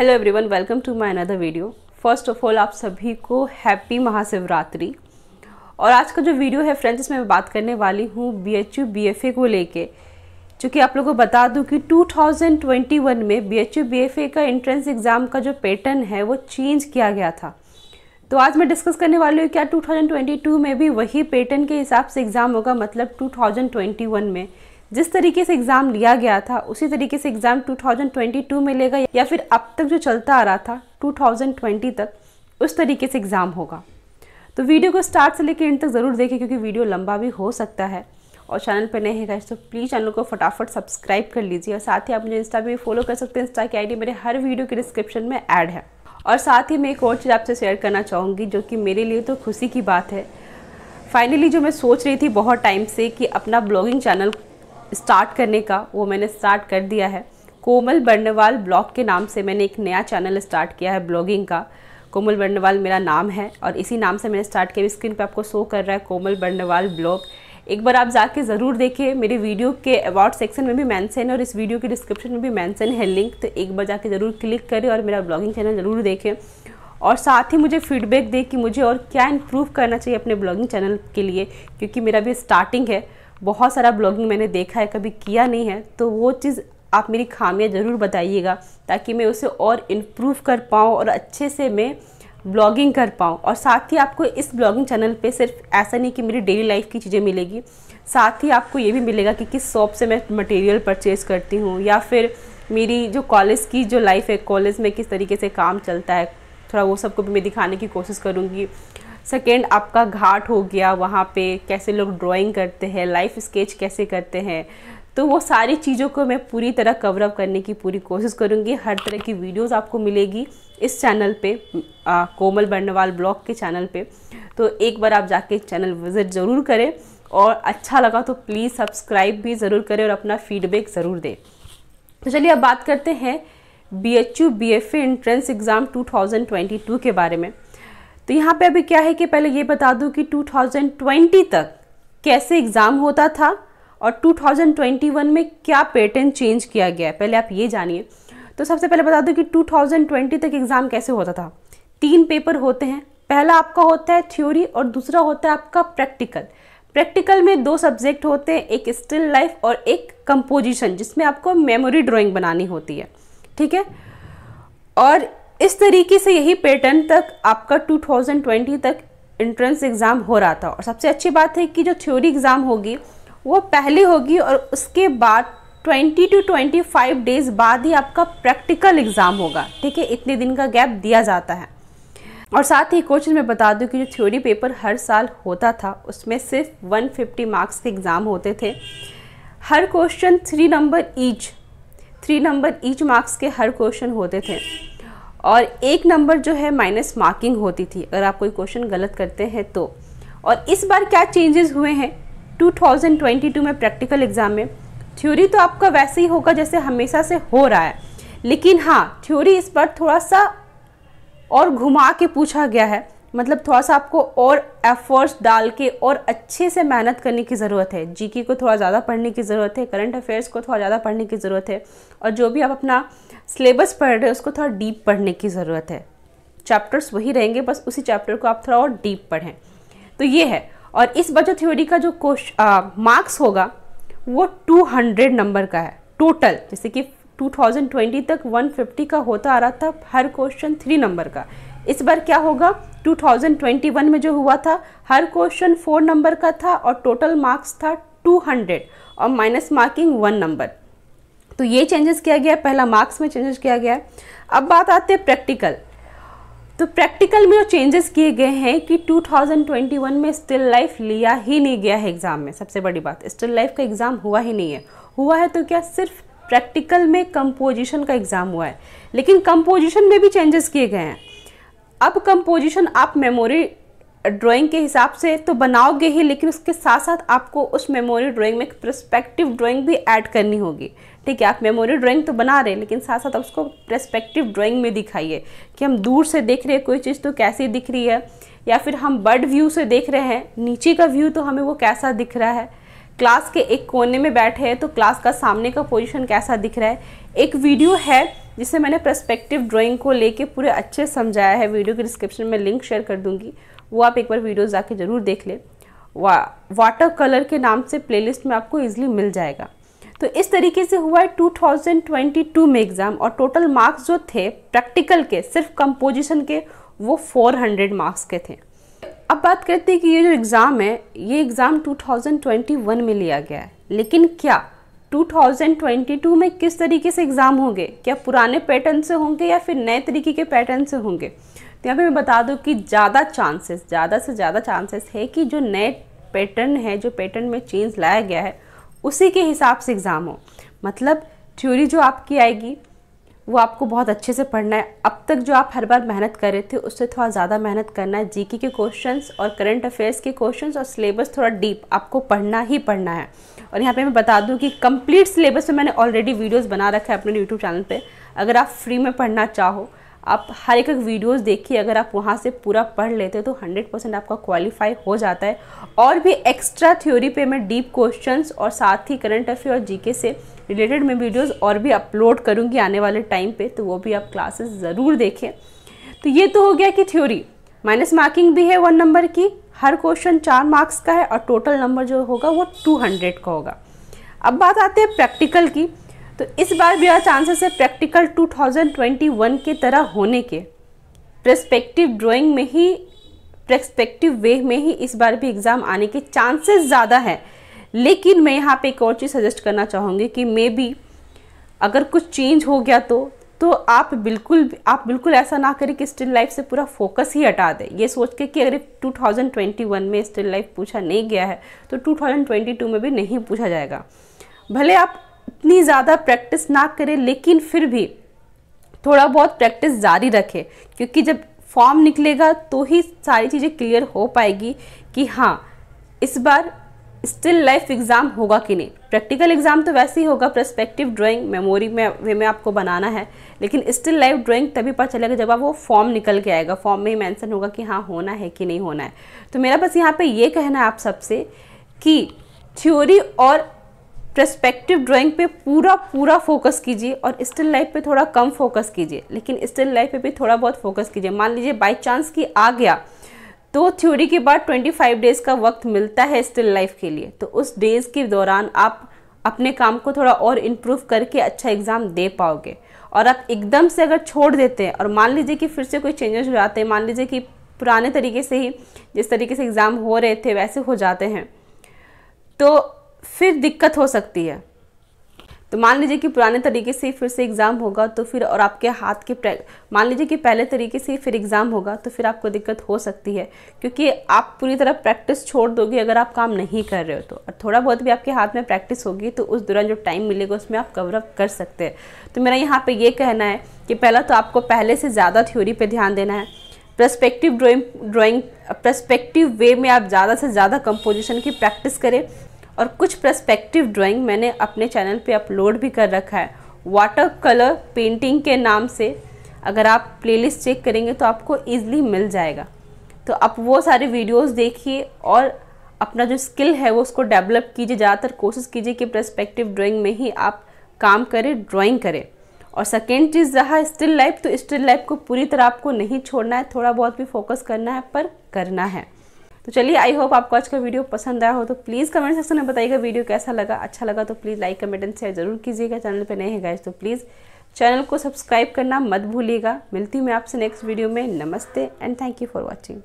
hello everyone welcome to my another video first of all आप सभी को happy Mahashivratri और आज का जो वीडियो है फ्रेंड्स इसमें मैं बात करने वाली हूँ B H U B F A को लेके चूँकि आप लोगों को बता दूँ कि 2021 में B H U B F A का एंट्रेंस एग्ज़ाम का जो पैटर्न है वो चेंज किया गया था तो आज मैं डिस्कस करने वाली हूँ क्या टू में भी वही पैटर्न के हिसाब से एग्ज़ाम होगा मतलब टू में जिस तरीके से एग्ज़ाम लिया गया था उसी तरीके से एग्ज़ाम 2022 में लेगा या फिर अब तक जो चलता आ रहा था 2020 तक उस तरीके से एग्ज़ाम होगा तो वीडियो को स्टार्ट से लेकर एंड तक ज़रूर देखें क्योंकि वीडियो लंबा भी हो सकता है और चैनल पर नए हैं तो प्लीज़ चैनल को फटाफट सब्सक्राइब कर लीजिए और साथ ही आप मुझे इंस्टा भी फॉलो कर सकते हैं इंस्टा की आईडी मेरे हर वीडियो के डिस्क्रिप्शन में ऐड है और साथ ही मैं एक और चीज़ आपसे शेयर करना चाहूँगी जो कि मेरे लिए तो खुशी की बात है फाइनली जो मैं सोच रही थी बहुत टाइम से कि अपना ब्लॉगिंग चैनल स्टार्ट करने का वो मैंने स्टार्ट कर दिया है कोमल बर्नवाल ब्लॉग के नाम से मैंने एक नया चैनल स्टार्ट किया है ब्लॉगिंग का कोमल बर्नवाल मेरा नाम है और इसी नाम से मैंने स्टार्ट किया स्क्रीन पे आपको शो कर रहा है कोमल बर्नवाल ब्लॉग एक बार आप जाके ज़रूर देखिए मेरे वीडियो के अवार्ड सेक्शन में भी मेंशन है और इस वीडियो के डिस्क्रिप्शन में भी मेंशन है लिंक तो एक बार जाके ज़रूर क्लिक करें और मेरा ब्लॉगिंग चैनल ज़रूर देखें और साथ ही मुझे फीडबैक दे कि मुझे और क्या इम्प्रूव करना चाहिए अपने ब्लॉगिंग चैनल के लिए क्योंकि मेरा भी स्टार्टिंग है बहुत सारा ब्लॉगिंग मैंने देखा है कभी किया नहीं है तो वो चीज़ आप मेरी खामियां ज़रूर बताइएगा ताकि मैं उसे और इम्प्रूव कर पाऊँ और अच्छे से मैं ब्लॉगिंग कर पाऊँ और साथ ही आपको इस ब्लॉगिंग चैनल पे सिर्फ ऐसा नहीं कि मेरी डेली लाइफ की चीज़ें मिलेगी साथ ही आपको ये भी मिलेगा कि किस शॉप से मैं मटेरियल परचेज़ करती हूँ या फिर मेरी जो कॉलेज की जो लाइफ है कॉलेज में किस तरीके से काम चलता है थोड़ा वो सबको भी मैं दिखाने की कोशिश करूँगी सेकेंड आपका घाट हो गया वहाँ पे कैसे लोग ड्राइंग करते हैं लाइफ स्केच कैसे करते हैं तो वो सारी चीज़ों को मैं पूरी तरह कवर अप करने की पूरी कोशिश करूँगी हर तरह की वीडियोस आपको मिलेगी इस चैनल पे आ, कोमल बर्णवाल ब्लॉग के चैनल पे तो एक बार आप जाके चैनल विज़िट ज़रूर करें और अच्छा लगा तो प्लीज़ सब्सक्राइब भी ज़रूर करें और अपना फीडबैक ज़रूर दें तो चलिए अब बात करते हैं B H U B F entrance exam two के बारे में तो यहाँ पे अभी क्या है कि पहले ये बता दूँ कि 2020 तक कैसे एग्ज़ाम होता था और 2021 में क्या पैटर्न चेंज किया गया है पहले आप ये जानिए तो सबसे पहले बता दूँ कि 2020 तक एग्ज़ाम कैसे होता था तीन पेपर होते हैं पहला आपका होता है थ्योरी और दूसरा होता है आपका प्रैक्टिकल प्रैक्टिकल में दो सब्जेक्ट होते हैं एक स्टिल लाइफ और एक कंपोजिशन जिसमें आपको मेमोरी ड्राइंग बनानी होती है ठीक है और इस तरीके से यही पैटर्न तक आपका 2020 तक एंट्रेंस एग्ज़ाम हो रहा था और सबसे अच्छी बात है कि जो थ्योरी एग्ज़ाम होगी वो पहले होगी और उसके बाद 20 टू 25 डेज बाद ही आपका प्रैक्टिकल एग्ज़ाम होगा ठीक है इतने दिन का गैप दिया जाता है और साथ ही क्वेश्चन मैं बता दूं कि जो थ्योरी पेपर हर साल होता था उसमें सिर्फ 150 मार्क्स के एग्ज़ाम होते थे हर question three number each three number each marks के हर क्वेश्चन होते थे और एक नंबर जो है माइनस मार्किंग होती थी अगर आप कोई क्वेश्चन गलत करते हैं तो और इस बार क्या चेंजेस हुए हैं 2022 में प्रैक्टिकल एग्ज़ाम में थ्योरी तो आपका वैसे ही होगा जैसे हमेशा से हो रहा है लेकिन हाँ थ्योरी इस बार थोड़ा सा और घुमा के पूछा गया है मतलब थोड़ा सा आपको और एफर्ट्स डाल के और अच्छे से मेहनत करने की ज़रूरत है जीके को थोड़ा ज़्यादा पढ़ने की ज़रूरत है करंट अफेयर्स को थोड़ा ज़्यादा पढ़ने की ज़रूरत है और जो भी आप अपना सिलेबस पढ़ रहे हो उसको थोड़ा डीप पढ़ने की ज़रूरत है चैप्टर्स वही रहेंगे बस उसी चैप्टर को आप थोड़ा और डीप पढ़ें तो ये है और इस बजट थ्योरी का जो कोश मार्क्स होगा वो हंड्रेड नंबर का है टोटल जैसे कि ट्वेंटी तक फिफ्टी का होता आ रहा था हर क्वेश्चन थ्री नंबर का इस बार क्या होगा 2021 में जो हुआ था हर क्वेश्चन फोर नंबर का था और टोटल मार्क्स था 200 और माइनस मार्किंग वन नंबर तो ये चेंजेस किया गया पहला मार्क्स में चेंजेस किया गया है अब बात आती है प्रैक्टिकल तो प्रैक्टिकल में जो चेंजेस किए गए हैं कि 2021 में स्टिल लाइफ लिया ही नहीं गया है एग्ज़ाम में सबसे बड़ी बात स्टिल लाइफ का एग्ज़ाम हुआ ही नहीं है हुआ है तो क्या सिर्फ प्रैक्टिकल में कंपोजिशन का एग्ज़ाम हुआ है लेकिन कंपोजिशन में भी चेंजेस किए गए हैं अब कंपोजिशन आप मेमोरी ड्राइंग के हिसाब से तो बनाओगे ही लेकिन उसके साथ साथ आपको उस मेमोरी ड्राइंग में एक प्रस्पेक्टिव ड्राइंग भी ऐड करनी होगी ठीक है आप मेमोरी ड्राइंग तो बना रहे हैं लेकिन साथ साथ आप उसको प्रस्पेक्टिव ड्राइंग में दिखाइए कि हम दूर से देख रहे हैं कोई चीज़ तो कैसी दिख रही है या फिर हम बर्ड व्यू से देख रहे हैं नीचे का व्यू तो हमें वो कैसा दिख रहा है क्लास के एक कोने में बैठे हैं तो क्लास का सामने का पोजिशन कैसा दिख रहा है एक वीडियो है जिसे मैंने प्रस्पेक्टिव ड्राइंग को लेके पूरे अच्छे समझाया है वीडियो के डिस्क्रिप्शन में लिंक शेयर कर दूंगी वो आप एक बार वीडियो जाके ज़रूर देख लें वा वाटर कलर के नाम से प्लेलिस्ट में आपको ईजिली मिल जाएगा तो इस तरीके से हुआ है 2022 में एग्ज़ाम और टोटल मार्क्स जो थे प्रैक्टिकल के सिर्फ कंपोजिशन के वो 400 मार्क्स के थे अब बात करते हैं कि ये जो एग्ज़ाम है ये एग्ज़ाम 2021 में लिया गया है लेकिन क्या 2022 में किस तरीके से एग्ज़ाम होंगे क्या पुराने पैटर्न से होंगे या फिर नए तरीके के पैटर्न से होंगे तो यहाँ पे मैं बता दूँ कि ज़्यादा चांसेस ज़्यादा से ज़्यादा चांसेस है कि जो नए पैटर्न है जो पैटर्न में चेंज लाया गया है उसी के हिसाब से एग्ज़ाम हो मतलब थ्योरी जो आपकी आएगी वो आपको बहुत अच्छे से पढ़ना है अब तक जो आप हर बार मेहनत कर रहे थे उससे थोड़ा ज़्यादा मेहनत करना है जीके के क्वेश्चंस और करंट अफेयर्स के क्वेश्चंस और सिलेबस थोड़ा डीप आपको पढ़ना ही पढ़ना है और यहाँ पे मैं बता दूँ कि कंप्लीट सिलेबस पे मैंने ऑलरेडी वीडियोस बना रखा है अपने यूट्यूब चैनल पे अगर आप फ्री में पढ़ना चाहो आप हर एक एक वीडियोस देखिए अगर आप वहाँ से पूरा पढ़ लेते हो तो 100 परसेंट आपका क्वालिफाई हो जाता है और भी एक्स्ट्रा थ्योरी पे मैं डीप क्वेश्चंस और साथ ही करंट अफेयर और जीके से रिलेटेड मैं वीडियोस और भी अपलोड करूँगी आने वाले टाइम पे तो वो भी आप क्लासेस ज़रूर देखें तो ये तो हो गया कि थ्योरी माइनस मार्किंग भी है वन नंबर की हर क्वेश्चन चार मार्क्स का है और टोटल नंबर जो होगा वो टू हंड्रेड का होगा अब बात आते हैं प्रैक्टिकल की तो इस बार भी चांसेस है प्रैक्टिकल 2021 के तरह होने के प्रस्पेक्टिव ड्राइंग में ही प्रस्पेक्टिव वे में ही इस बार भी एग्ज़ाम आने के चांसेस ज़्यादा है लेकिन मैं यहाँ पे एक और चीज़ सजेस्ट करना चाहूँगी कि मे बी अगर कुछ चेंज हो गया तो तो आप बिल्कुल आप बिल्कुल ऐसा ना करें कि स्टिल लाइफ से पूरा फोकस ही हटा दें ये सोच के कि अगर 2021 में स्टिल लाइफ पूछा नहीं गया है तो 2022 में भी नहीं पूछा जाएगा भले आप इतनी ज़्यादा प्रैक्टिस ना करें लेकिन फिर भी थोड़ा बहुत प्रैक्टिस जारी रखें क्योंकि जब फॉर्म निकलेगा तो ही सारी चीज़ें क्लियर हो पाएगी कि हाँ इस बार स्टिल लाइफ एग्ज़ाम होगा कि नहीं प्रैक्टिकल एग्ज़ाम तो वैसे ही होगा प्रस्पेक्टिव ड्राइंग मेमोरी में वे में आपको बनाना है लेकिन स्टिल लाइफ ड्राइंग तभी पता चलेगा जब आप वो फॉर्म निकल के आएगा फॉर्म में ही मैंसन होगा कि हाँ होना है कि नहीं होना है तो मेरा बस यहाँ पे ये कहना है आप सबसे कि थ्योरी और प्रस्पेक्टिव ड्राइंग पे पूरा पूरा फोकस कीजिए और स्टिल लाइफ पे थोड़ा कम फोकस कीजिए लेकिन स्टिल लाइफ पे भी थोड़ा बहुत फोकस कीजिए मान लीजिए बाई चांस कि आ गया तो थ्योरी के बाद 25 डेज़ का वक्त मिलता है स्टिल लाइफ के लिए तो उस डेज़ के दौरान आप अपने काम को थोड़ा और इम्प्रूव करके अच्छा एग्ज़ाम दे पाओगे और आप एकदम से अगर छोड़ देते हैं और मान लीजिए कि फिर से कोई चेंजेस हो जाते हैं मान लीजिए कि पुराने तरीके से ही जिस तरीके से एग्ज़ाम हो रहे थे वैसे हो जाते हैं तो फिर दिक्कत हो सकती है तो मान लीजिए कि पुराने तरीके से फिर से एग्ज़ाम होगा तो फिर और आपके हाथ के मान लीजिए कि पहले तरीके से फिर एग्ज़ाम होगा तो फिर आपको दिक्कत हो सकती है क्योंकि आप पूरी तरह प्रैक्टिस छोड़ दोगे अगर आप काम नहीं कर रहे हो तो और थोड़ा बहुत भी आपके हाथ में प्रैक्टिस होगी तो उस दौरान जो टाइम मिलेगा उसमें आप कवरअप कर सकते हैं तो मेरा यहाँ पर ये कहना है कि पहला तो आपको पहले से ज़्यादा थ्योरी पर ध्यान देना है perspective drawing drawing perspective way में आप ज़्यादा से ज़्यादा कंपोजिशन की प्रैक्टिस करें और कुछ प्रस्पेक्टिव ड्राइंग मैंने अपने चैनल पे अपलोड भी कर रखा है वाटर कलर पेंटिंग के नाम से अगर आप प्लेलिस्ट चेक करेंगे तो आपको ईजिली मिल जाएगा तो आप वो सारे वीडियोस देखिए और अपना जो स्किल है वो उसको डेवलप कीजिए ज़्यादातर कोशिश कीजिए कि प्रस्पेक्टिव ड्राइंग में ही आप काम करें ड्राइंग करें और सेकेंड चीज़ रहा स्टिल लाइफ तो स्टिल लाइफ को पूरी तरह आपको नहीं छोड़ना है थोड़ा बहुत भी फोकस करना है पर करना है तो चलिए आई होप आपको आज का वीडियो पसंद आया हो तो प्लीज़ कमेंट सेक्शन में बताइएगा वीडियो कैसा लगा अच्छा लगा तो please like comment and share जरूर कीजिएगा चैनल पर नए हैं गाइज तो प्लीज़ चैनल को सब्सक्राइब करना मत भूलिएगा मिलती हूँ मैं आपसे नेक्स्ट वीडियो में नमस्ते and thank you for watching